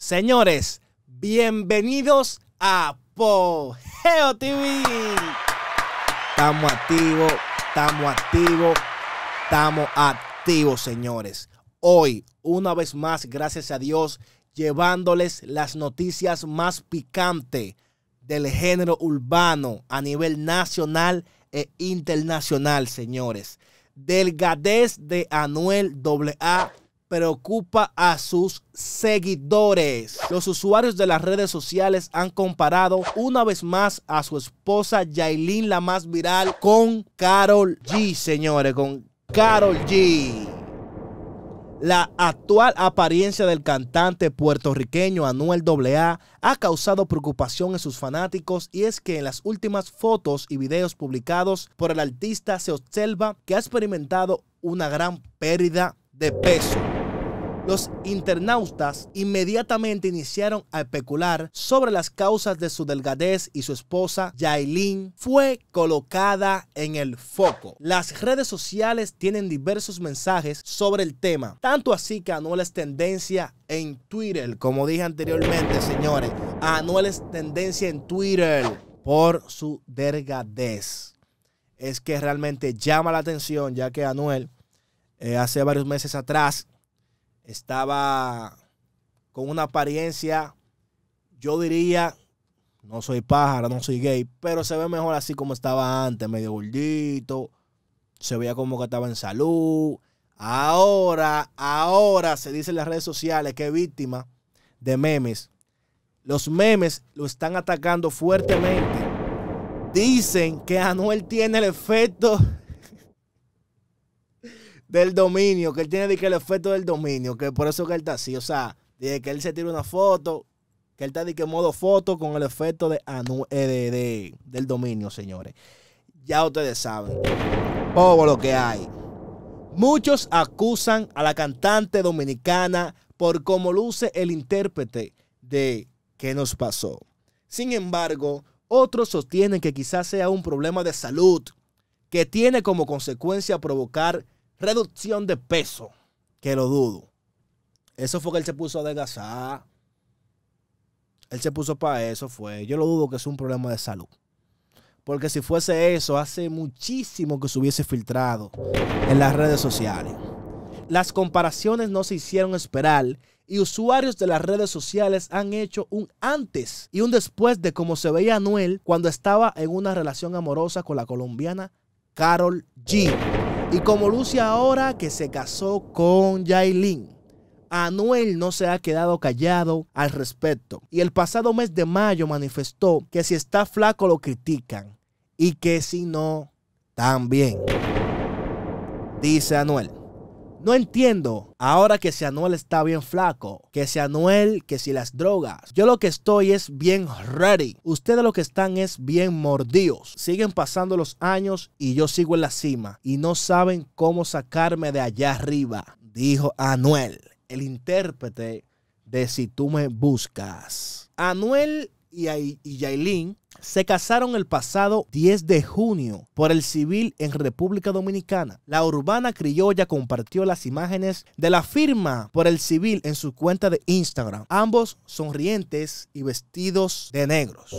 Señores, bienvenidos a Pogeo TV. Estamos activos, estamos activos, estamos activos, señores. Hoy, una vez más, gracias a Dios, llevándoles las noticias más picantes del género urbano a nivel nacional e internacional, señores. Delgadez de Anuel AA preocupa a sus seguidores. Los usuarios de las redes sociales han comparado una vez más a su esposa Yailin, la más viral, con Carol G, señores, con Carol G. La actual apariencia del cantante puertorriqueño Anuel AA ha causado preocupación en sus fanáticos y es que en las últimas fotos y videos publicados por el artista se observa que ha experimentado una gran pérdida de peso. Los internautas inmediatamente iniciaron a especular sobre las causas de su delgadez y su esposa, Yailin, fue colocada en el foco. Las redes sociales tienen diversos mensajes sobre el tema, tanto así que Anuel es tendencia en Twitter, como dije anteriormente, señores. Anuel es tendencia en Twitter por su delgadez. Es que realmente llama la atención, ya que Anuel eh, hace varios meses atrás estaba con una apariencia, yo diría, no soy pájaro, no soy gay, pero se ve mejor así como estaba antes, medio gordito, se veía como que estaba en salud. Ahora, ahora se dice en las redes sociales que es víctima de memes. Los memes lo están atacando fuertemente. Dicen que Anuel tiene el efecto del dominio, que él tiene de que el efecto del dominio, que por eso que él está así. O sea, que él se tira una foto, que él está de que modo foto con el efecto eh, de, de, del dominio, señores. Ya ustedes saben. todo lo que hay. Muchos acusan a la cantante dominicana por cómo luce el intérprete de ¿Qué nos pasó? Sin embargo, otros sostienen que quizás sea un problema de salud que tiene como consecuencia provocar Reducción de peso, que lo dudo. Eso fue que él se puso a adelgazar. Él se puso para eso, fue. Yo lo dudo que es un problema de salud. Porque si fuese eso, hace muchísimo que se hubiese filtrado en las redes sociales. Las comparaciones no se hicieron esperar y usuarios de las redes sociales han hecho un antes y un después de cómo se veía Anuel cuando estaba en una relación amorosa con la colombiana Carol G. Y como luce ahora que se casó con Yailin. Anuel no se ha quedado callado al respecto y el pasado mes de mayo manifestó que si está flaco lo critican y que si no, también. Dice Anuel. No entiendo. Ahora que si Anuel está bien flaco, que si Anuel, que si las drogas. Yo lo que estoy es bien ready. Ustedes lo que están es bien mordidos. Siguen pasando los años y yo sigo en la cima y no saben cómo sacarme de allá arriba, dijo Anuel, el intérprete de Si tú me buscas. Anuel y, y Yailin se casaron el pasado 10 de junio por el civil en República Dominicana. La urbana criolla compartió las imágenes de la firma por el civil en su cuenta de Instagram. Ambos sonrientes y vestidos de negros.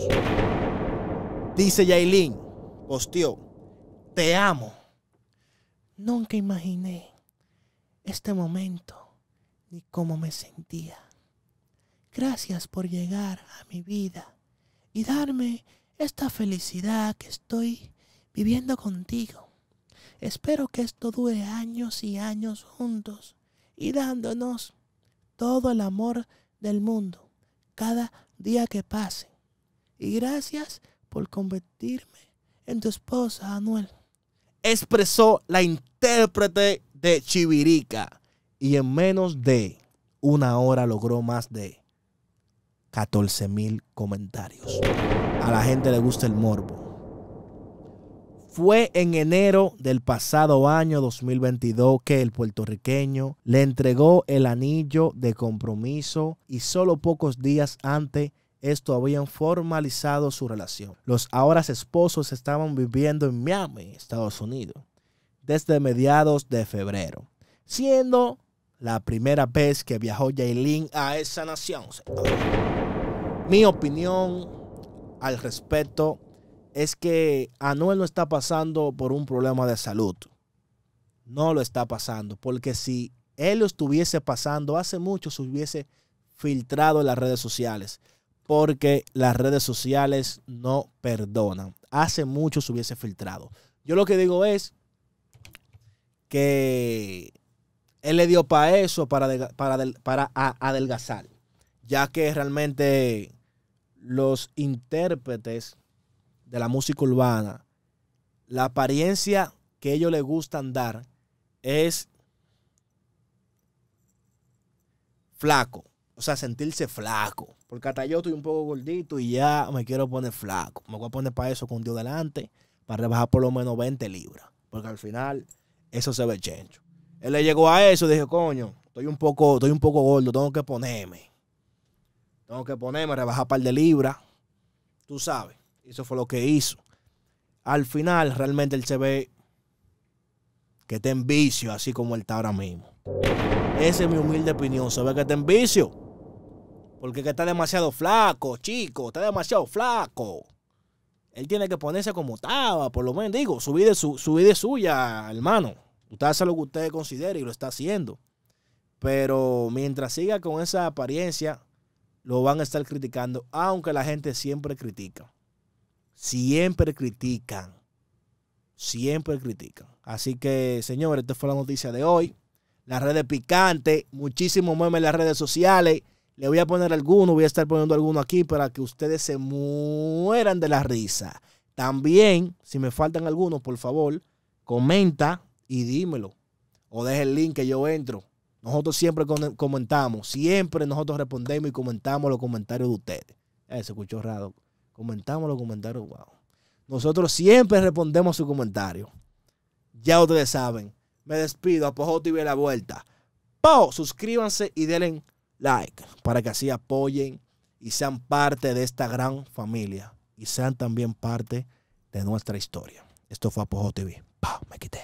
Dice Yailin, posteó, te amo. Nunca imaginé este momento ni cómo me sentía. Gracias por llegar a mi vida y darme esta felicidad que estoy viviendo contigo. Espero que esto dure años y años juntos y dándonos todo el amor del mundo cada día que pase. Y gracias por convertirme en tu esposa, Anuel. Expresó la intérprete de Chivirica y en menos de una hora logró más de 14 mil comentarios. A la gente le gusta el morbo. Fue en enero del pasado año 2022 que el puertorriqueño le entregó el anillo de compromiso y solo pocos días antes esto habían formalizado su relación. Los ahora esposos estaban viviendo en Miami, Estados Unidos, desde mediados de febrero, siendo la primera vez que viajó Jailin a esa nación. Mi opinión al respecto es que Anuel no está pasando por un problema de salud. No lo está pasando, porque si él lo estuviese pasando, hace mucho se hubiese filtrado en las redes sociales, porque las redes sociales no perdonan. Hace mucho se hubiese filtrado. Yo lo que digo es que él le dio para eso, para, para, adelgazar, ya que realmente los intérpretes de la música urbana, la apariencia que ellos les gustan dar es flaco. O sea, sentirse flaco. Porque hasta yo estoy un poco gordito y ya me quiero poner flaco. Me voy a poner para eso con Dios delante, para rebajar por lo menos 20 libras. Porque al final, eso se ve chencho. Él le llegó a eso y dije, coño, estoy un poco, estoy un poco gordo, tengo que ponerme. Tengo que ponerme, rebajar par de libras. Tú sabes. Eso fue lo que hizo. Al final, realmente él se ve que está en vicio, así como él está ahora mismo. Esa es mi humilde opinión. Se ve que está en vicio. Porque está demasiado flaco, chico. Está demasiado flaco. Él tiene que ponerse como estaba, por lo menos. Digo, su vida, su, su vida es suya, hermano. Usted hace lo que usted considere y lo está haciendo. Pero mientras siga con esa apariencia, lo van a estar criticando, aunque la gente siempre critica. Siempre critican. Siempre critican. Así que, señores, esta fue la noticia de hoy. Las redes picantes, muchísimos memes en las redes sociales. Le voy a poner alguno, voy a estar poniendo alguno aquí para que ustedes se mueran de la risa. También, si me faltan algunos, por favor, comenta y dímelo. O deje el link que yo entro. Nosotros siempre comentamos, siempre nosotros respondemos y comentamos los comentarios de ustedes. Ese eh, se escuchó raro. Comentamos los comentarios, wow. Nosotros siempre respondemos su comentario Ya ustedes saben. Me despido, Apojo TV la vuelta. ¡Pau! Suscríbanse y denle like para que así apoyen y sean parte de esta gran familia y sean también parte de nuestra historia. Esto fue Apojo TV. ¡Pau! Me quité.